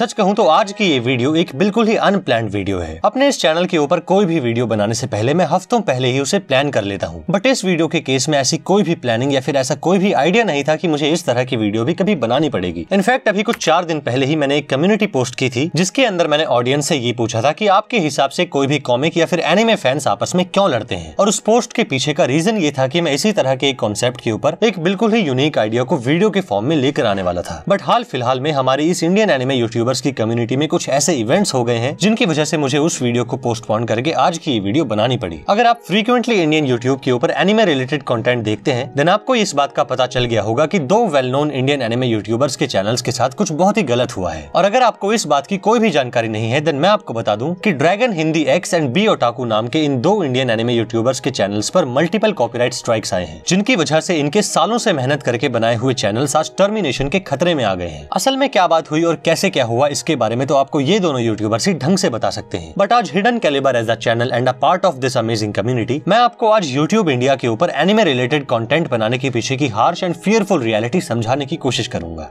सच कहूँ तो आज की ये वीडियो एक बिल्कुल ही अनप्लान वीडियो है अपने इस चैनल के ऊपर कोई भी वीडियो बनाने से पहले मैं हफ्तों पहले ही उसे प्लान कर लेता हूँ बट इस वीडियो के केस में ऐसी कोई भी प्लानिंग या फिर ऐसा कोई भी आइडिया नहीं था कि मुझे इस तरह की वीडियो भी कभी बनानी पड़ेगी इनफैक्ट अभी कुछ चार दिन पहले ही मैंने एक कम्युनिटी पोस्ट की थी जिसके अंदर मैंने ऑडियंस से ये पूछा था की आपके हिसाब से कोई भी कॉमिक या फिर एनिमे फैंस आपस में क्यों लड़ते हैं और उस पोस्ट के पीछे का रीजन ये था की मैं इसी तरह के एक कॉन्सेप्ट के ऊपर एक बिल्कुल ही यूनिक आइडिया को वीडियो के फॉर्म में लेकर आने वाला था बट हाल फिलहाल में हमारे इस इंडियन एनिमे यूट्यूबर यूट्यूबर्स की कम्युनिटी में कुछ ऐसे इवेंट्स हो गए हैं जिनकी वजह से मुझे उस वीडियो को पोस्टपोन करके आज की वीडियो बनानी पड़ी अगर आप फ्रीक्वेंटली इंडियन यूट्यूब के ऊपर एनिमे रिलेटेड कॉन्टेंट देखते हैं देन आपको इस बात का पता चल गया होगा की दो well known Indian anime YouTubers के चैनल के साथ कुछ बहुत ही गलत हुआ है और अगर आपको इस बात की कोई भी जानकारी नहीं है देन मैं आपको बता दूँ की Dragon Hindi X and B otaku नाम के इन दो इंडियन एनिमे यूट्यूबर्स के चैनल पर मल्टीपल कॉपीराइट स्ट्राइक्स आए हैं जिनकी वजह से इनके सालों से मेहनत करके बनाए हुए चैनल्स आज टर्मिनेशन के खतरे में आ गए हैं असल में क्या बात हुई और कैसे क्या हुआ हुआ इसके बारे में तो आपको ये दोनों यूट्यूबर्स ही ढंग से बता सकते हैं बट आज hidden calibre as a channel and a part of this amazing community मैं आपको आज यूट्यूब इंडिया के ऊपर एनिमे रिलेटेड कॉन्टेंट बनाने के पीछे की हार्श एंड फियरफुल रियलिटी समझाने की कोशिश करूंगा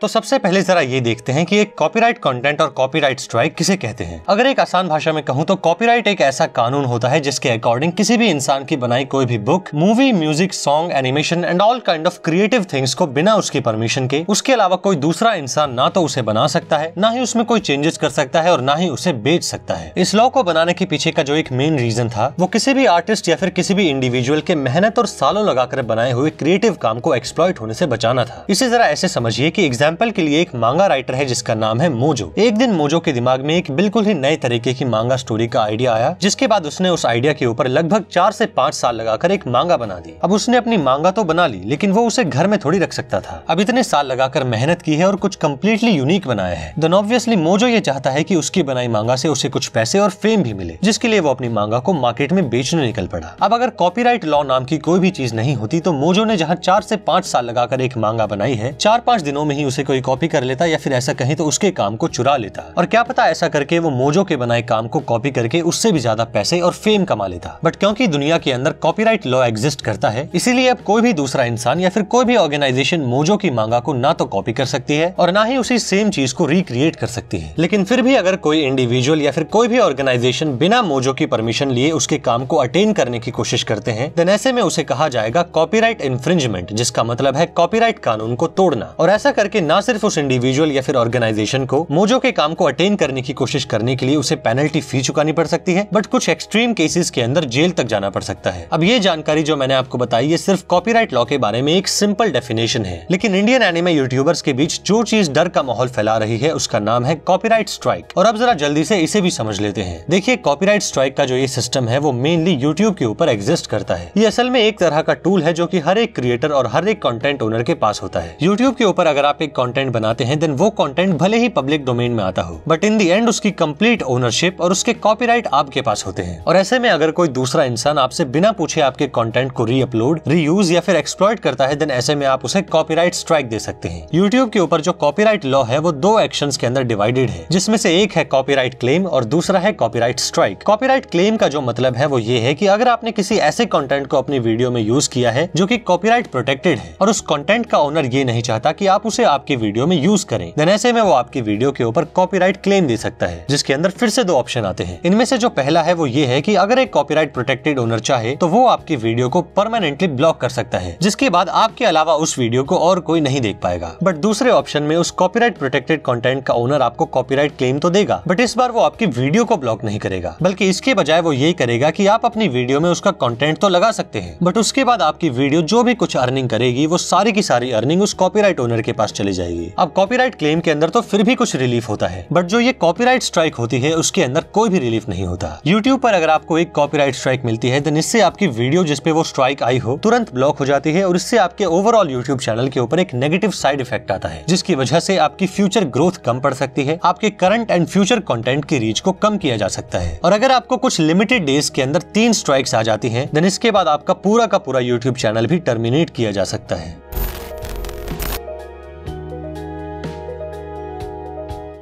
तो सबसे पहले जरा ये देखते हैं कि एक कॉपीराइट कंटेंट और कॉपीराइट स्ट्राइक किसे कहते हैं अगर एक आसान भाषा में कहूँ तो कॉपीराइट एक ऐसा कानून होता है जिसके अकॉर्डिंग किसी भी इंसान की बनाई कोई भी book movie music song animation and all kind of creative things को बिना उसकी परमिशन के उसके अलावा कोई दूसरा इंसान ना तो उसे बना सकता है ना ही उसमें कोई चेंजेस कर सकता है और ना ही उसे बेच सकता है इस लॉ को बनाने के पीछे का जो एक मेन रीजन था वो किसी भी आर्टिस्ट या फिर किसी भी इंडिविजुअल के मेहनत और सालों लगाकर बनाए हुए क्रिएटिव काम को एक्सप्लॉइट होने से बचाना था इसे जरा ऐसे समझिए की एग्जाम एग्जाम्पल के लिए एक मांगा राइटर है जिसका नाम है मोजो एक दिन मोजो के दिमाग में एक बिल्कुल ही नए तरीके की मांगा स्टोरी का आइडिया आया जिसके बाद उसने उस आइडिया के ऊपर लगभग चार से पाँच साल लगाकर एक मांगा बना दी अब उसने अपनी मांगा तो बना ली लेकिन वो उसे घर में थोड़ी रख सकता था अब इतने साल लगाकर मेहनत की है और कुछ कम्प्लीटली यूनिक बनाया है देन ऑब्वियसली मोजो ये चाहता है की उसकी बनाई मांगा से उसे कुछ पैसे और फेम भी मिले जिसके लिए वो अपनी मांगा को मार्केट में बेचने निकल पड़ा अब अगर कॉपी लॉ नाम की कोई भी चीज नहीं होती तो मोजो ने जहाँ चार से पाँच साल लगाकर एक मांगा बनाई है चार पाँच दिनों में ही उसे से कोई कॉपी कर लेता या फिर ऐसा कहीं तो उसके काम को चुरा लेता और क्या पता ऐसा करके वो मोजो के बनाए काम को कॉपी करके उससे भी ज्यादा पैसे और फेम कमा लेता बट क्योंकि दुनिया के अंदर कॉपीराइट लॉ एग्जिस्ट करता है इसीलिए अब कोई भी दूसरा इंसान या फिर कोई भी ऑर्गेनाइजेशन मोजो की मांगा को ना तो कॉपी कर सकती है और ना ही उसी सेम चीज को रिक्रिएट कर सकती है लेकिन फिर भी अगर कोई इंडिविजुअल या फिर कोई भी ऑर्गेनाइजेशन बिना मोजो की परमिशन लिए उसके काम को अटेन करने की कोशिश करते हैं देन ऐसे में उसे कहा जाएगा कॉपीराइट इन्फ्रिंजमेंट जिसका मतलब है कॉपीराइट कानून को तोड़ना और ऐसा करके ना सिर्फ उस इंडिविजुअल या फिर ऑर्गेनाइजेशन को मोजो के काम को अटेन करने की कोशिश करने के लिए उसे पेनल्टी फी चुकानी पड़ सकती है बट कुछ एक्सट्रीम केसेस के अंदर जेल तक जाना पड़ सकता है अब ये जानकारी जो मैंने आपको बताई ये सिर्फ कॉपीराइट लॉ के बारे में एक सिंपल डेफिनेशन है लेकिन इंडियन एनिमे यूट्यूबर्स के बीच जो चीज डर का माहौल फैला रही है उसका नाम है कॉपीराइट स्ट्राइक और अब जरा जल्दी से इसे भी समझ लेते हैं देखिए कॉपीराइट स्ट्राइक का जो ये सिस्टम है वो मेनली यूट्यूब के ऊपर एग्जिस्ट करता है ये असल में एक तरह का टूल है जो की हर एक क्रिएटर और हर एक कॉन्टेंट ओनर के पास होता है यूट्यूब के ऊपर अगर आप एक कंटेंट बनाते हैं देन वो कंटेंट भले ही पब्लिक डोमेन में आता हो बट इन दी एंड उसकी कंप्लीट ओनरशिप और उसके कॉपीराइट आपके पास होते हैं और ऐसे में अगर कोई दूसरा इंसान आपसे बिना पूछे आपके कॉन्टेंट को रीअपलोड रीयूज या फिर एक्सप्लॉइट करता है देन ऐसे में आप उसे कॉपीराइट स्ट्राइक दे सकते हैं यूट्यूब के ऊपर जो कॉपीराइट लॉ है वो दो एक्शन के अंदर डिवाइडेड है जिसमें से एक है कॉपीराइट क्लेम और दूसरा है कॉपीराइट स्ट्राइक कॉपीराइट क्लेम का जो मतलब है वो ये है कि अगर आपने किसी ऐसे कंटेंट को अपनी वीडियो में यूज किया है जो कि कॉपीराइट प्रोटेक्टेड है और उस कंटेंट का ओनर ये नहीं चाहता कि आप उसे आप आपकी वीडियो में यूज करें देन ऐसे में वो आपकी वीडियो के ऊपर कॉपीराइट क्लेम दे सकता है जिसके अंदर फिर से दो ऑप्शन आते हैं इनमें से जो पहला है वो ये है की अगर एक कॉपीराइट प्रोटेक्टेड ओनर चाहे तो वो आपकी वीडियो को परमानेंटली ब्लॉक कर सकता है जिसके बाद आपके अलावा उस वीडियो को और कोई नहीं देख पाएगा बट दूसरे ऑप्शन में उस कॉपीराइट प्रोटेक्टेड कंटेंट का ओनर आपको कॉपीराइट क्लेम तो देगा बट इस बार वो आपकी वीडियो को ब्लॉक नहीं करेगा बल्कि इसके बजाय वो यही करेगा कि आप अपनी वीडियो में उसका कंटेंट तो लगा सकते हैं बट उसके बाद आपकी वीडियो जो भी कुछ अर्निंग करेगी वो सारी की सारी अर्निंग उस कॉपीराइट ओनर के पास चले चली जाएगी अब कॉपीराइट क्लेम के अंदर तो फिर भी कुछ रिलीफ होता है बट जो ये कॉपीराइट स्ट्राइक होती है उसके अंदर कोई भी रिलीफ नहीं होता यूट्यूब पर अगर आपको एक कॉपीराइट स्ट्राइक मिलती है तो इससे आपकी वीडियो जिसपे वो स्ट्राइक आई हो तुरंत ब्लॉक हो जाती है और इससे आपके ओवरऑल यूट्यूब चैनल के ऊपर एक नेगेटिव साइड इफेक्ट आता है जिसकी वजह से आपकी फ्यूचर ग्रोथ कम पड़ सकती है आपके करंट एंड फ्यूचर कंटेंट की रीच को कम किया जा सकता है और अगर आपको कुछ लिमिटेड डेज के अंदर तीन स्ट्राइक्स आ जाती है देन इसके बाद आपका पूरा का पूरा यूट्यूब चैनल भी टर्मिनेट किया जा सकता है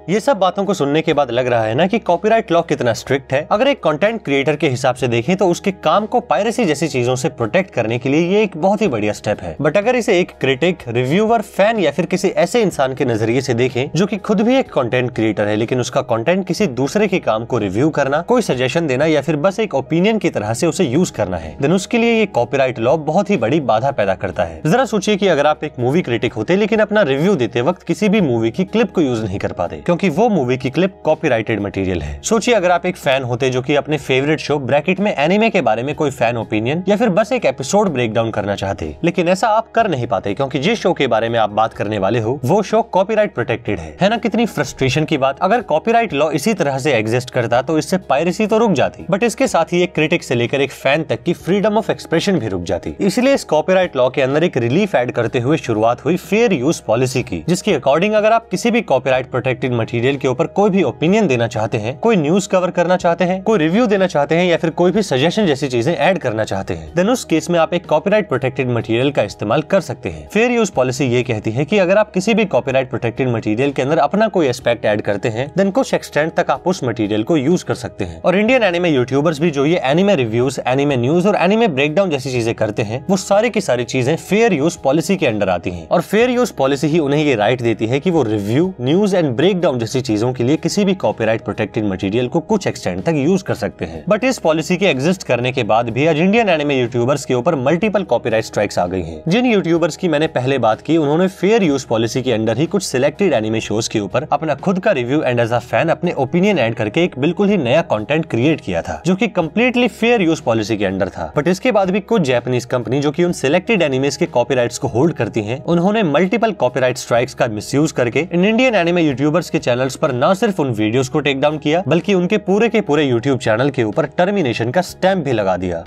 ये सब बातों को सुनने के बाद लग रहा है ना कि कॉपीराइट लॉ कितना स्ट्रिक्ट है अगर एक कंटेंट क्रिएटर के हिसाब से देखें तो उसके काम को पायरेसी जैसी चीजों से प्रोटेक्ट करने के लिए ये एक बहुत ही बढ़िया स्टेप है बट अगर इसे एक क्रिटिक रिव्यूअर फैन या फिर किसी ऐसे इंसान के नजरिए से देखें जो की खुद भी एक कॉन्टेंट क्रिएटर है लेकिन उसका कॉन्टेंट किसी दूसरे के काम को रिव्यू करना कोई सजेशन देना या फिर बस एक ओपिनियन की तरह से उसे यूज करना है देन उसके लिए ये कॉपीराइट लॉ बहुत ही बड़ी बाधा पैदा करता है जरा सोचिए कि अगर आप एक मूवी क्रिटिक होते लेकिन अपना रिव्यू देते वक्त किसी भी मूवी की क्लिप को यूज नहीं कर पाते क्योंकि वो मूवी की क्लिप कॉपीराइटेड मटेरियल है सोचिए अगर आप एक फैन होते जो कि अपने फेवरेट शो ब्रैकेट में एनिमे के बारे में कोई फैन ओपिनियन या फिर बस एक एपिसोड ब्रेक डाउन करना चाहते लेकिन ऐसा आप कर नहीं पाते क्योंकि जिस शो के बारे में आप बात करने वाले हो वो शो कॉपीराइट प्रोटेक्टेड है है ना कितनी फ्रस्ट्रेशन की बात अगर कॉपीराइट लॉ इसी तरह से एग्जिस्ट करता तो इससे पायरेसी तो रुक जाती बट इसके साथ ही एक क्रिटिक से लेकर एक फैन तक की फ्रीडम ऑफ एक्सप्रेशन भी रुक जाती इसलिए इस कॉपीराइट लॉ के अंदर एक रिलीफ एड करते हुए शुरुआत हुई फेयर यूज पॉलिसी की जिसके अकॉर्डिंग अगर आप किसी भी कॉपीराइट प्रोटेक्टेड मटेरियल के ऊपर कोई भी ओपिनियन देना चाहते हैं कोई न्यूज कवर करना चाहते हैं कोई रिव्यू देना चाहते हैं या फिर कोई भी सजेशन जैसी चीजें ऐड करना चाहते हैं देन उस केस में आप एक कॉपीराइट प्रोटेक्टेड मटेरियल का इस्तेमाल कर सकते हैं फेयर यूज पॉलिसी ये कहती है की अगर आप किसी भी कॉपीराइट प्रोटेक्टेड मटीरियल के अंदर अपना कोई एस्पेक्ट एड करते हैं देन कुछ एक्सटेंड तक आप उस मटीरियल को यूज कर सकते हैं और इंडियन एनिमे यूट्यूबर्स भी जो ये एनिमे रिव्यूज एनिमे न्यूज और एनिमे ब्रेकडाउन जैसी चीजें करते हैं वो सारी की सारी चीजें फेयर यूज पॉलिसी के अंडर आती है और फेयर यूज पॉलिसी ही उन्हें ये राइट देती है की वो रिव्यू न्यूज एंड ब्रेकडाउन जैसी चीजों के लिए किसी भी कॉपीराइट प्रोटेक्टेड मटेरियल को कुछ एक्सटेंड तक यूज कर सकते हैं बट इस पॉलिसी के एग्जिस्ट करने के बाद भी आज इंडियन एनिमे यूट्यूबर्स के ऊपर मल्टीपल कॉपीराइट स्ट्राइक्स आ गई हैं। जिन यूट्यूबर्स की मैंने पहले बात की उन्होंने फेयर यूज पॉलिसी के अंडर ही कुछ सिलेक्टेड एनिमे शोज के ऊपर अपना खुद का review and as a fan अपने ओपिनियन एड करके एक बिल्कुल ही नया कॉन्टेंट क्रिएट किया था जो की कम्प्लीटली फेयर यूज पॉलिसी के अंडर था बट इसके बाद भी कुछ जैपनीज कंपनी जो की उन सिलेक्टेड एनिमेज के कॉपी को होल्ड करती है उन्होंने मल्टीपल कॉपी स्ट्राइक्स का मिस करके इन इंडियन एनिमे यूट्यूबर्स के चैनल्स पर न सिर्फ उन वीडियोस को टेक डाउन किया बल्कि उनके पूरे के पूरे यूट्यूब चैनल के ऊपर टर्मिनेशन का स्टैम्प भी लगा दिया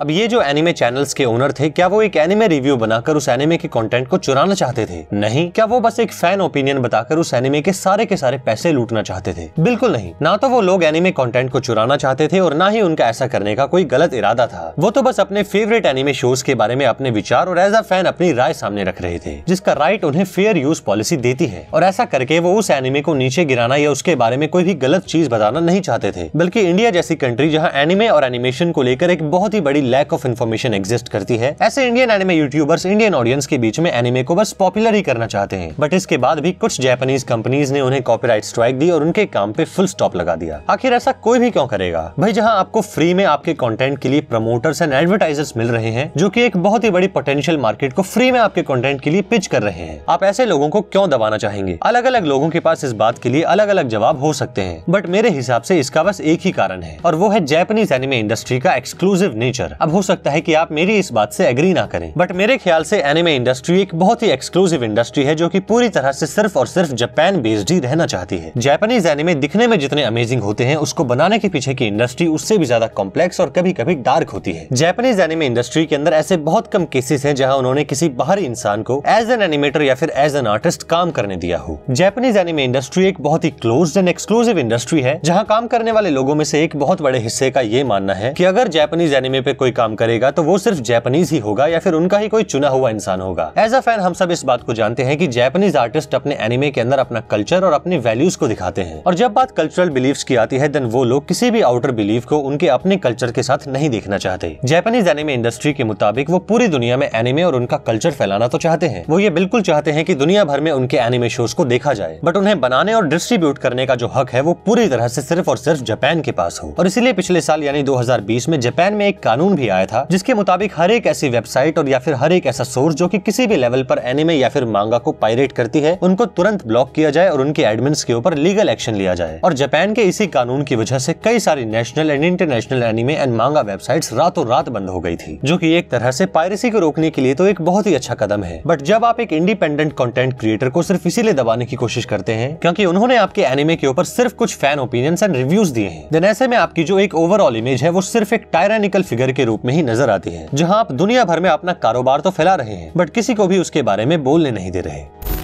अब ये जो एनिमे चैनल्स के ओनर थे क्या वो एक एनिमे रिव्यू बनाकर उस एनिमे के कंटेंट को चुराना चाहते थे नहीं क्या वो बस एक फैन ओपिनियन बताकर उस एनिमे के सारे के सारे पैसे लूटना चाहते थे बिल्कुल नहीं ना तो वो लोग एनिमे कंटेंट को चुराना चाहते थे और ना ही उनका ऐसा करने का कोई गलत इरादा था वो तो बस अपने फेवरेट एनिमे शोज के बारे में अपने विचार और एज अ फैन अपनी राय सामने रख रहे थे जिसका राइट उन्हें फेयर यूज पॉलिसी देती है और ऐसा करके वो उस एनिमे को नीचे गिराना या उसके बारे में कोई भी गलत चीज बताना नहीं चाहते थे बल्कि इंडिया जैसी कंट्री जहाँ एनिमे और एनिमेशन को लेकर एक बहुत ही बड़ी लैक ऑफ इन्फॉर्मेशन एग्जिस्ट करती है ऐसे Indian anime YouTubers Indian audience के बीच में एनिमे को बस पॉपुलर ही करना चाहते हैं बट इसके बाद भी कुछ जैपनीज कंपनीज ने उन्हें कॉपीराइट स्ट्राइक दी और उनके काम पे फुल स्टॉप लगा दिया आखिर ऐसा कोई भी क्यों करेगा भाई जहाँ आपको फ्री में आपके कॉन्टेंट के लिए प्रमोटर्स एंड एडवर्टाइजर्स मिल रहे हैं जो की एक बहुत ही बड़ी पोटेंशियल मार्केट को फ्री में आपके कॉन्टेंट के लिए पिच कर रहे हैं आप ऐसे लोगों को क्यों दबाना चाहेंगे अलग अलग लोगों के पास इस बात के लिए अलग अलग जवाब हो सकते हैं बट मेरे हिसाब से इसका बस एक ही कारण है और वो है जैपनीज एनिमे इंडस्ट्री का एक्सक्लूसिव नेचर अब हो सकता है कि आप मेरी इस बात से एग्री ना करें बट मेरे ख्याल से एनिमे इंडस्ट्री एक बहुत ही एक्सक्लूसिव इंडस्ट्री है जो की पूरी तरह से सिर्फ और सिर्फ जापान बेस्ड ही रहना चाहती है जापानीज एनिमे दिखने में जितने अमेजिंग होते हैं उसको बनाने के पीछे की इंडस्ट्री उससे भी ज्यादा कॉम्प्लेक्स और कभी कभी डार्क होती है जापानीज एनिमे इंडस्ट्री के अंदर ऐसे बहुत कम केसेस है जहाँ उन्होंने किसी बाहरी इंसान को एज एन एनिमेटर या फिर एज एन आर्टिस्ट काम करने दिया हो जापानीज एनिमे इंडस्ट्री एक बहुत ही क्लोज एंड एक्सक्लूसिव इंडस्ट्री है जहाँ काम करने वाले लोगों में से एक बहुत बड़े हिस्से का ये मानना है की अगर जापानीज एनिमे पे कोई कोई काम करेगा तो वो सिर्फ जैपनीज ही होगा या फिर उनका ही कोई चुना हुआ इंसान होगा एज अ फैन हम सब इस बात को जानते हैं कि जैपनीज आर्टिस्ट अपने एनिमे के अंदर अपना कल्चर और अपने वैल्यूज को दिखाते हैं और जब बात कल्चरल बिलीफ की आती है देन वो लोग किसी भी आउटर बिलीफ को उनके अपने कल्चर के साथ नहीं देखना चाहते जैपनीज एनिमे इंडस्ट्री के मुताबिक वो पूरी दुनिया में एनिमे और उनका कल्चर फैलाना तो चाहते हैं वो ये बिल्कुल चाहते हैं कि दुनिया भर में उनके एनिमे शोज को देखा जाए बट उन्हें बनाने और डिस्ट्रीब्यूट करने का जो हक है वो पूरी तरह से सिर्फ और सिर्फ जापान के पास हो और इसीलिए पिछले साल यानी 2020 में जापान में एक कानून भी आया था जिसके मुताबिक हर एक ऐसी वेबसाइट और या फिर हर एक ऐसा सोर्स जो कि किसी भी लेवल पर एनिमे या फिर मांगा को पायरेट करती है उनको तुरंत ब्लॉक किया जाए और उनके एडमिन के ऊपर लीगल एक्शन लिया जाए और जापान के इसी कानून की वजह से कई सारी national and international anime and manga website रातों रात बंद हो गई थी जो की एक तरह से पायरेसी को रोकने के लिए तो एक बहुत ही अच्छा कदम है बट जब आप एक इंडिपेंडेंट कंटेंट क्रिएटर को सिर्फ इसीलिए दबाने की कोशिश करते हैं क्योंकि उन्होंने आपके एनिमे के ऊपर सिर्फ कुछ फैन ओपिनियंस एंड रिव्यूज दिए हैं देन ऐसे में आपकी जो एक ओवरऑल इमेज है वो सिर्फ एक टायरानिकल फिगर के रूप में ही नजर आती है जहाँ आप दुनिया भर में अपना कारोबार तो फैला रहे हैं बट किसी को भी उसके बारे में बोलने नहीं दे रहे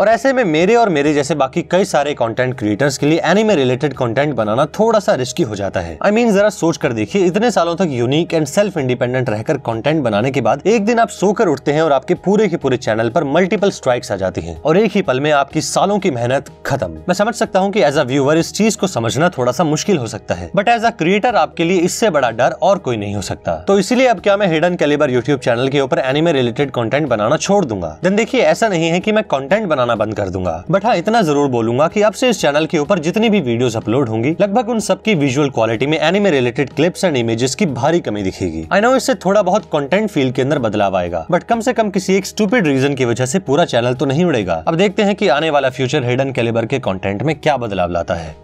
और ऐसे में मेरे और मेरे जैसे बाकी कई सारे कंटेंट क्रिएटर्स के लिए एनिमे रिलेटेड कंटेंट बनाना थोड़ा सा रिस्की हो जाता है आई I मीन mean, जरा सोच कर देखिए इतने सालों तक यूनिक एंड सेल्फ इंडिपेंडेंट रहकर कंटेंट बनाने के बाद एक दिन आप सोकर उठते हैं और आपके पूरे के पूरे चैनल पर मल्टीपल स्ट्राइक्स आ जाती है और एक ही पल में आपकी सालों की मेहनत खत्म मैं समझ सकता हूँ की एज अ व्यूअर इस चीज को समझना थोड़ा सा मुश्किल हो सकता है बट एज अ क्रिएटर आपके लिए इससे बड़ा डर और कोई नहीं हो सकता तो इसलिए अब क्या मैं हिडन कैलिबर यूट्यूब चैनल के ऊपर एनिमे रिलेटेड कॉन्टेंट बनाना छोड़ दूंगा देन देखिए ऐसा नहीं है की मैं कॉन्टेंट बनाना बनाना बंद कर दूंगा बट हाँ इतना जरूर बोलूंगा की अब से इस चैनल के ऊपर जितनी भी वीडियो अपलोड होंगी लगभग उन सबकी विजुअल क्वालिटी में anime related clips and images की भारी कमी दिखेगी आई नो इससे थोड़ा बहुत कॉन्टेंट फील्ड के अंदर बदलाव आएगा बट कम से कम किसी एक स्टूपिड रीजन की वजह से पूरा चैनल तो नहीं उड़ेगा अब देखते हैं की आने वाला फ्यूचर हिडन कैलिबर के कॉन्टेंट में क्या बदलाव लाता है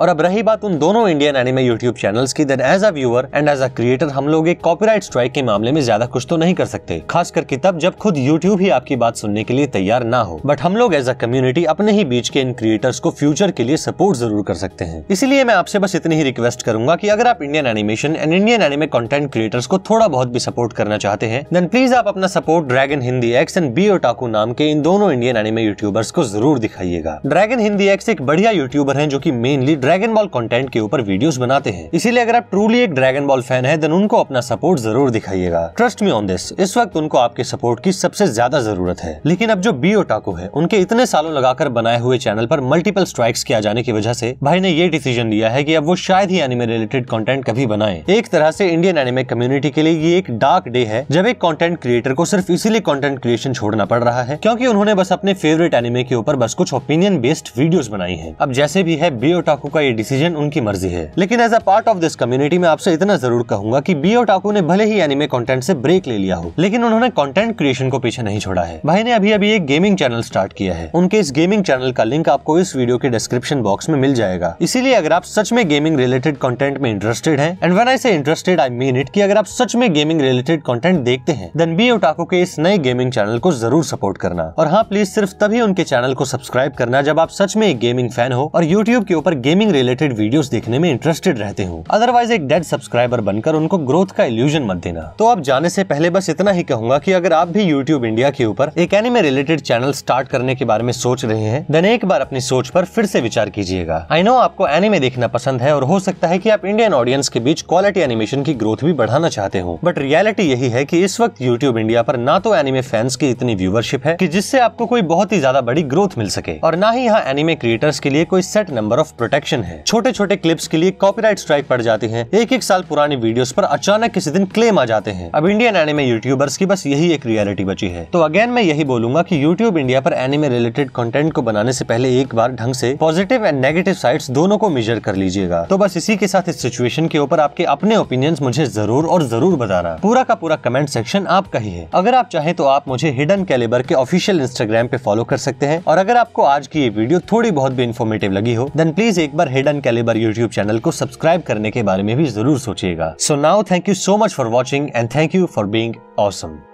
और अब रही बात उन दोनों इंडियन एनिमे यूट्यूब चैनल्स की then as a viewer and as a creator हम लोग एक कॉपीराइट स्ट्राइक के मामले में ज्यादा कुछ तो नहीं कर सकते खास करके तब जब खुद यूट्यूब ही आपकी बात सुनने के लिए तैयार ना हो बट हम लोग एज अ कम्युनिटी अपने ही बीच के इन क्रिएटर्स को फ्यूचर के लिए सपोर्ट जरूर कर सकते हैं इसीलिए मैं आपसे बस इतनी ही रिक्वेस्ट करूंगा की अगर आप Indian animation and Indian anime content creators को थोड़ा बहुत भी सपोर्ट करना चाहते हैं देन प्लीज आप अपना support dragon Hindi X and B otaku नाम के इन दोनों इंडियन एनिमे यूट्यूबर्स को जरूर दिखाइएगा ड्रैगन हिंदी एक्स एक बढ़िया यूट्यूबर है जो की मेनली ड्रैगन बॉल कंटेंट के ऊपर वीडियोस बनाते हैं इसीलिए अगर आप ट्रूली एक ड्रैगन बॉल फैन है देन उनको अपना सपोर्ट जरूर दिखाइएगा ट्रस्ट मी ऑन दिस इस वक्त उनको आपके सपोर्ट की सबसे ज्यादा जरूरत है लेकिन अब जो बी ओटाको है उनके इतने सालों लगाकर बनाए हुए चैनल पर मल्टीपल स्ट्राइक्स किया जाने की वजह से भाई ने ये डिसीजन लिया है की अब वो शायद ही एनिमे रिलेटेड कॉन्टेंट कभी बनाए एक तरह से इंडियन एनिमे कम्युनिटी के लिए ये एक डार्क डे है जब एक कॉन्टेंट क्रिएटर को सिर्फ इसीलिए कॉन्टेंट क्रिएशन छोड़ना पड़ रहा है क्योंकि उन्होंने बस अपने फेवरेट एनिमे के ऊपर बस कुछ ओपिनियन बेस्ड वीडियोज बनाई है अब जैसे भी है बी ओटाको का ये डिसीजन उनकी मर्जी है लेकिन as a part of this community मैं आपसे इतना जरूर कहूंगा कि बी टाकू ने भले ही एनिमे कंटेंट से ब्रेक ले लिया हो लेकिन उन्होंने कंटेंट क्रिएशन को पीछे नहीं छोड़ा है भाई ने अभी अभी एक गेमिंग चैनल स्टार्ट किया है उनके इस गेमिंग चैनल का लिंक आपको इस वीडियो के डिस्क्रिप्शन बॉक्स में मिल जाएगा इसीलिए अगर आप सच में गेमिंग रिलेटेड कॉन्टेंट में इंटरेस्टेड है एंड वन आई से इंटरेस्टेड आई मीन इट की अगर आप सच में गेमिंग रिलेटेड कॉन्टेंट देखते हैं देन बी ओटाको के इस नए गेमिंग चैनल को जरूर सपोर्ट करना और हाँ प्लीज सिर्फ तभी उनके चैनल को सब्सक्राइब करना जब आप सच में एक गेमिंग फैन हो और यूट्यूब के ऊपर गेमिंग ट्रेडिंग रिलेटेड वीडियोस देखने में इंटरेस्टेड रहते हो अदरवाइज एक डेड सब्सक्राइबर बनकर उनको ग्रोथ का इल्यूजन मत देना तो आप जाने से पहले बस इतना ही कहूंगा कि अगर आप भी YouTube इंडिया के ऊपर एक एनिमे रिलेटेड चैनल स्टार्ट करने के बारे में सोच रहे हैं देन एक बार अपनी सोच पर फिर से विचार कीजिएगा आई नो आपको एनिमे देखना पसंद है और हो सकता है की आप इंडियन ऑडियंस के बीच क्वालिटी एनिमेशन की ग्रोथ भी बढ़ाना चाहते हो बट रियलिटी यही है की इस वक्त यूट्यूब इंडिया पर ना तो एनिमे फैंस की इतनी व्यूवरशिप है की जिससे आपको कोई बहुत ही ज्यादा बड़ी ग्रोथ मिल सके और ना ही यहाँ एनिमे क्रिएटर्स के लिए कोई set number of protection action है छोटे छोटे क्लिप्स के लिए कॉपीराइट स्ट्राइक पड़ जाती है एक एक साल पुरानी वीडियोस पर अचानक किसी दिन क्लेम आ जाते हैं अब इंडियन एनिमे यूट्यूबर्स की बस यही एक रियलिटी बची है तो अगेन मैं यही बोलूंगा की यूट्यूब इंडिया पर एनिमे रिलेटेड कंटेंट को बनाने से पहले एक बार ढंग से पॉजिटिव एंड नेगेटिव साइड दोनों को मेजर कर लीजिएगा तो बस इसी के साथ इस सिचुएशन के ऊपर आपके अपने ओपिनियंस मुझे जरूर और जरूर बताना पूरा का पूरा कमेंट सेक्शन आपका ही है अगर आप चाहें तो आप मुझे हिडन कैलेबर के ऑफिशियल इंस्टाग्राम पे फॉलो कर सकते हैं और अगर आपको आज की ये वीडियो थोड़ी बहुत भी इन्फॉर्मेटिव लगी हो देन प्लीज एक बार पर हिडन कैलिबर यूट्यूब चैनल को सब्सक्राइब करने के बारे में भी जरूर सोचिएगा so now thank you so much for watching and thank you for being awesome